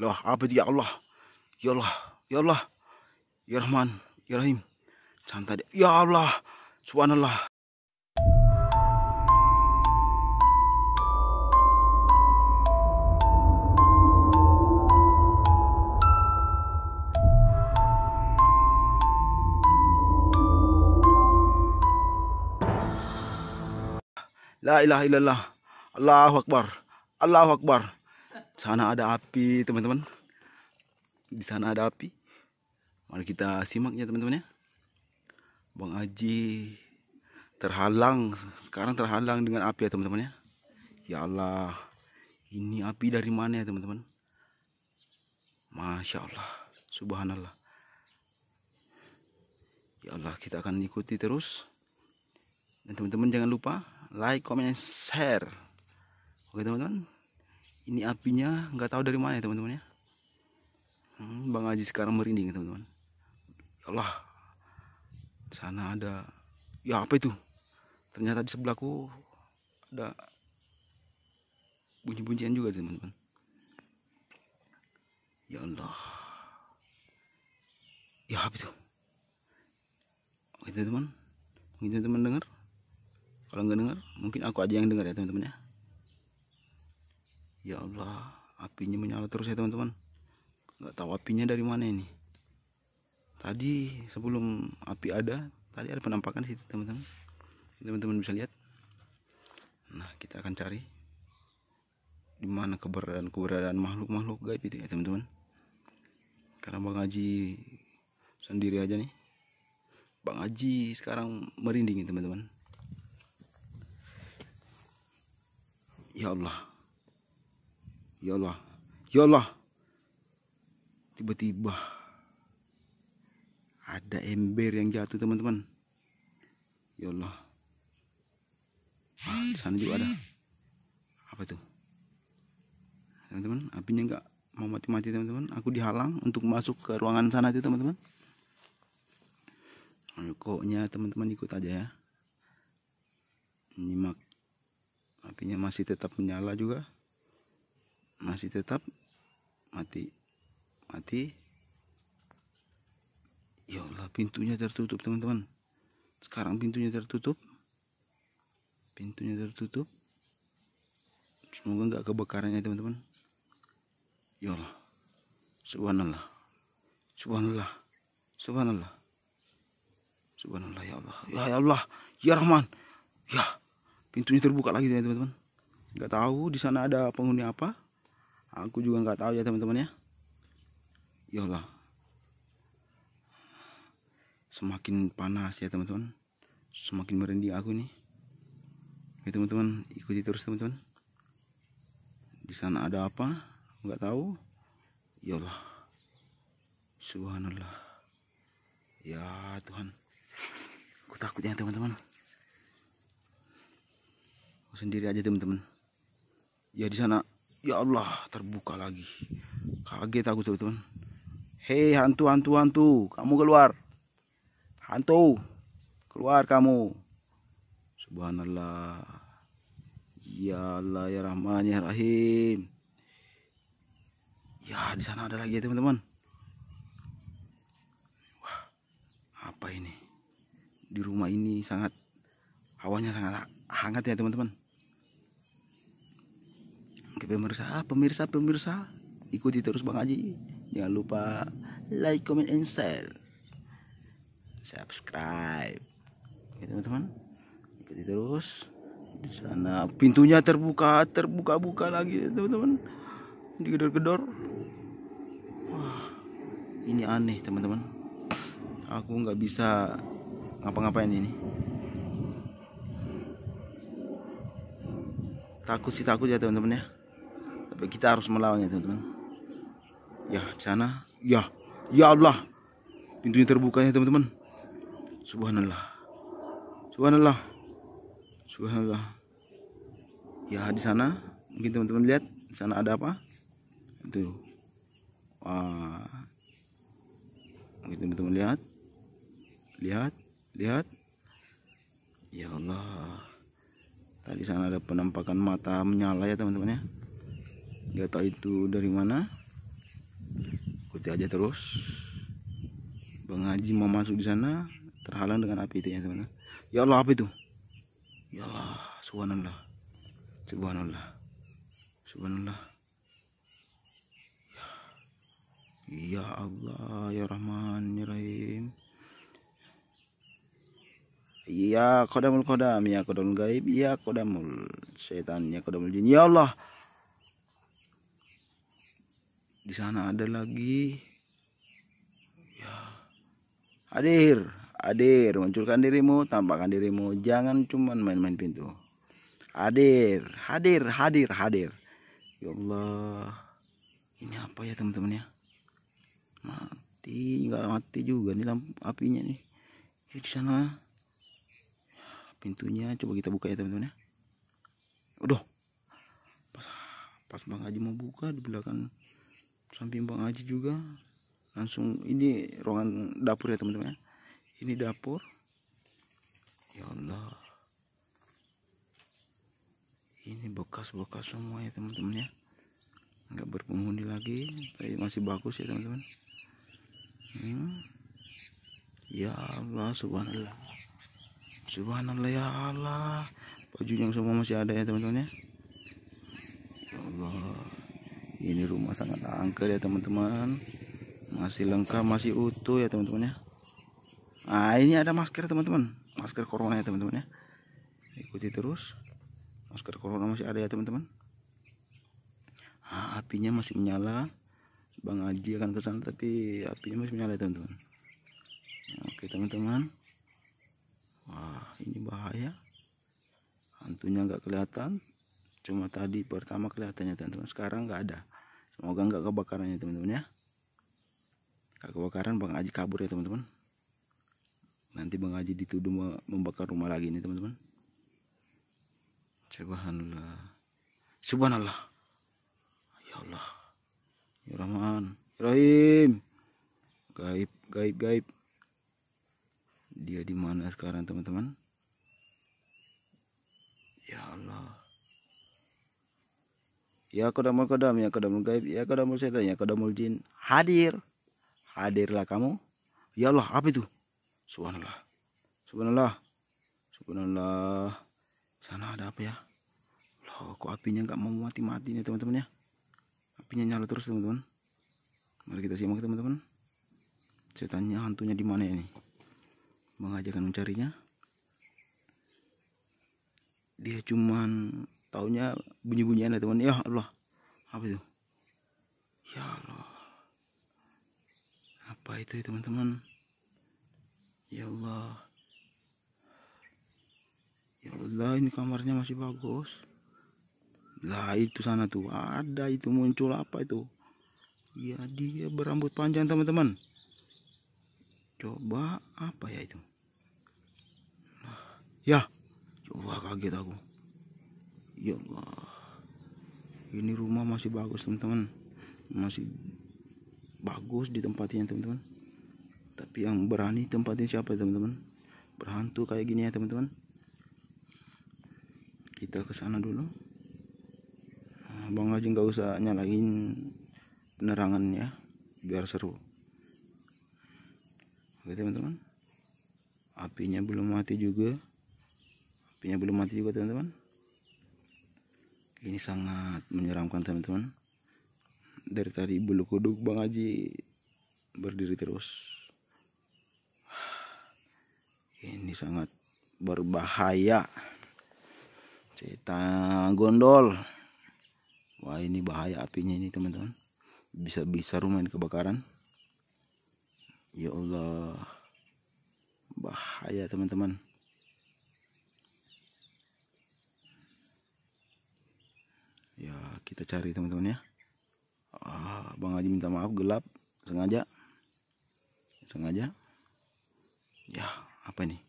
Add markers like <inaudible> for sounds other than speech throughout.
Lah abid ya Allah. Ya Allah, ya Allah. Ya Rahman, ya Rahim. Santai. Ya Allah. Subhanallah. La ilaha illallah. Allahu Akbar. Allahu Akbar sana ada api teman-teman di sana ada api mari kita simak ya teman-teman ya Bang Aji terhalang sekarang terhalang dengan api ya teman-teman ya ya Allah ini api dari mana ya teman-teman Masya Allah Subhanallah Ya Allah kita akan ikuti terus dan teman-teman jangan lupa like, comment, share oke teman-teman ini apinya nggak tahu dari mana ya teman-teman ya hmm, Bang Aji sekarang merinding teman-teman ya Allah sana ada ya apa itu ternyata di sebelahku ada bunyi-bunyian juga teman-teman ya Allah ya apa itu oke teman-teman mungkin teman dengar kalau nggak dengar mungkin aku aja yang dengar ya teman-teman ya ya Allah apinya menyala terus ya teman-teman Gak tahu apinya dari mana ini tadi sebelum api ada tadi ada penampakan di situ teman-teman teman-teman bisa lihat nah kita akan cari di mana keberadaan keberadaan makhluk-makhluk gaib itu ya teman-teman karena Bang Haji sendiri aja nih Bang Haji sekarang merinding teman-teman ya Allah Ya Allah. Ya Allah. Tiba-tiba ada ember yang jatuh teman-teman. Ya Allah. Ah, di sana juga ada. Apa itu, Teman-teman, apinya enggak mau mati-mati teman-teman. Aku dihalang untuk masuk ke ruangan sana itu teman-teman. Koknya teman-teman ikut aja ya. Nyimak apinya masih tetap menyala juga masih tetap mati mati ya Allah pintunya tertutup teman-teman sekarang pintunya tertutup pintunya tertutup semoga nggak kebakarannya teman-teman ya Allah subhanallah subhanallah subhanallah subhanallah ya Allah ya, ya Allah ya Rahman ya pintunya terbuka lagi teman-teman nggak tahu di sana ada penghuni apa aku juga nggak tahu ya teman-teman ya iyalah semakin panas ya teman-teman semakin merinding aku ini. ya teman-teman ikuti terus teman-teman di sana ada apa nggak tahu iyalah subhanallah ya Tuhan aku takut ya teman-teman aku sendiri aja teman-teman ya di sana Ya Allah, terbuka lagi. Kaget aku teman-teman. Hei hantu hantu hantu, kamu keluar. Hantu, keluar kamu. Subhanallah. Ya Allah ya Rahman ya Rahim. Ya di sana ada lagi ya teman-teman. Wah, apa ini? Di rumah ini sangat hawanya sangat hangat ya teman-teman. Oke pemirsa, pemirsa, pemirsa, ikuti terus Bang Haji. Jangan lupa like, comment, and share. Subscribe. Oke teman-teman, ikuti terus. Di sana pintunya terbuka, terbuka-buka lagi teman-teman. Digedor-gedor. Wah, ini aneh teman-teman. Aku nggak bisa ngapa-ngapain ini. Takut sih takut ya teman-teman ya kita harus melawannya teman-teman ya di sana ya ya Allah pintunya terbuka ya teman-teman subhanallah subhanallah subhanallah ya di sana mungkin teman-teman lihat di sana ada apa itu wah mungkin teman-teman lihat lihat lihat ya Allah tadi sana ada penampakan mata menyala ya teman-teman ya nggak tahu itu dari mana ikuti aja terus bang Haji mau masuk di sana terhalang dengan api itu ya teman ya Allah apa itu ya Allah subhanallah subhanallah subhanallah ya, ya Allah ya Rahman ya Rahim Ya kodamul kodam Ya kodamul gaib Ya kodamul setan Ya kodamul jin Ya Allah di sana ada lagi ya hadir hadir munculkan dirimu tampakkan dirimu jangan cuman main-main pintu hadir hadir hadir hadir ya Allah ini apa ya teman-teman ya mati nggak mati juga nih lampu apinya nih ya, di sana pintunya coba kita buka ya teman-teman ya udah pas pas bang Haji mau buka di belakang samping bang Aji juga langsung ini ruangan dapur ya teman-teman ya. ini dapur ya Allah ini bekas-bekas semua ya teman-teman ya nggak berpenghuni lagi tapi masih bagus ya teman-teman hmm. ya Allah subhanallah subhanallah ya Allah yang semua masih ada ya teman-teman ya, ya Allah ini rumah sangat angker ya teman-teman masih lengkap masih utuh ya teman-teman ya nah ini ada masker teman-teman masker corona ya teman-teman ya ikuti terus masker corona masih ada ya teman-teman nah, apinya masih menyala Bang Aji akan kesana tapi apinya masih menyala ya teman-teman oke teman-teman wah ini bahaya hantunya nggak kelihatan cuma tadi pertama kelihatannya teman-teman sekarang nggak ada semoga nggak kebakaran ya teman-teman ya Gak kebakaran bang aji kabur ya teman-teman nanti bang aji dituduh membakar rumah lagi nih teman-teman subhanallah subhanallah ya Allah ya Rahman ya Rahim gaib gaib gaib dia di mana sekarang teman-teman ya Allah Ya kau kodamul kodam, ya kau kodamul gaib, ya kau kodamul setan, ya kau kodamul jin. Hadir. Hadirlah kamu. Ya Allah, apa itu? Subhanallah. Subhanallah. Subhanallah. Sana ada apa ya? Loh, kok apinya nggak mau mati-mati nih teman-teman ya? Apinya nyala terus teman-teman. Mari kita simak teman-teman. Setannya hantunya di mana ini mengajakkan mencarinya. Dia cuman taunya bunyi-bunyian ya teman ya Allah apa itu ya Allah apa itu ya teman-teman ya Allah ya Allah ini kamarnya masih bagus lah itu sana tuh ada itu muncul apa itu ya dia berambut panjang teman-teman coba apa ya itu nah, ya coba ya kaget aku ya Allah ini rumah masih bagus teman-teman masih bagus di tempatnya teman-teman tapi yang berani tempatnya siapa teman-teman berhantu kayak gini ya teman-teman kita ke sana dulu nah, bang Haji nggak usah nyalain penerangannya biar seru oke teman-teman apinya belum mati juga apinya belum mati juga teman-teman ini sangat menyeramkan teman-teman dari tadi bulu kuduk Bang Haji berdiri terus ini sangat berbahaya cerita gondol wah ini bahaya apinya ini teman-teman bisa-bisa rumah ini kebakaran ya Allah bahaya teman-teman kita cari teman-teman ya ah, Bang Haji minta maaf gelap sengaja sengaja ya apa ini?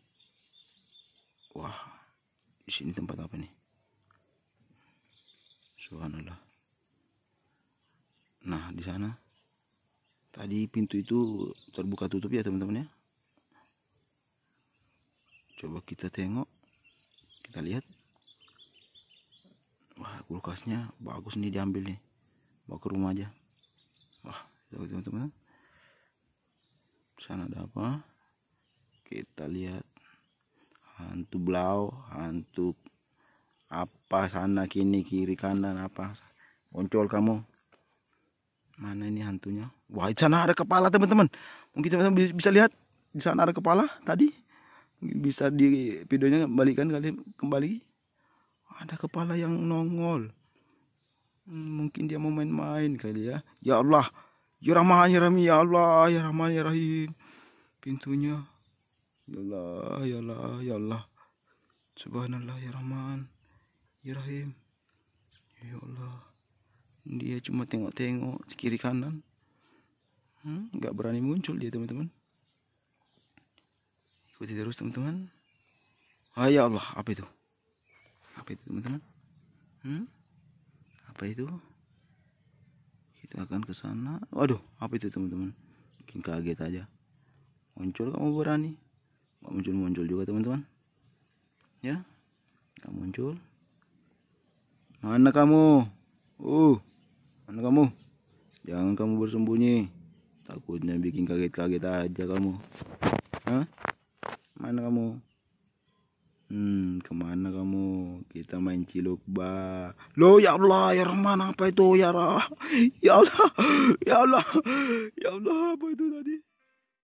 wah di sini tempat apa nih subhanallah nah di sana tadi pintu itu terbuka tutup ya teman-teman ya coba kita tengok kita lihat kulkasnya bagus nih diambil nih bawa ke rumah aja wah teman-teman sana ada apa kita lihat hantu blau hantu apa sana kini kiri kanan apa muncul kamu mana ini hantunya wah di sana ada kepala teman-teman mungkin teman-teman bisa lihat di sana ada kepala tadi bisa di videonya balikan kali kembali ada kepala yang nongol hmm, mungkin dia mau main-main kali ya ya Allah ya Rahman ya Rahim ya Allah ya Rahman ya Rahim pintunya ya Allah ya Allah ya Allah subhanallah ya Rahman ya Rahim ya Allah dia cuma tengok-tengok kiri kanan hmm, nggak hmm, berani muncul dia teman-teman ikuti terus teman-teman ah ya Allah apa itu apa itu teman-teman hmm? apa itu kita akan ke sana waduh apa itu teman-teman bikin kaget aja muncul kamu berani nggak muncul muncul juga teman-teman ya nggak muncul mana kamu uh mana kamu jangan kamu bersembunyi takutnya bikin kaget-kaget aja kamu Hah? mana kamu Hmm, kemana kamu? Kita main cilok ba. Lo ya Allah, ya Rahman, apa itu ya Rah? <laughs> Ya Allah, ya Allah, ya Allah, apa itu tadi?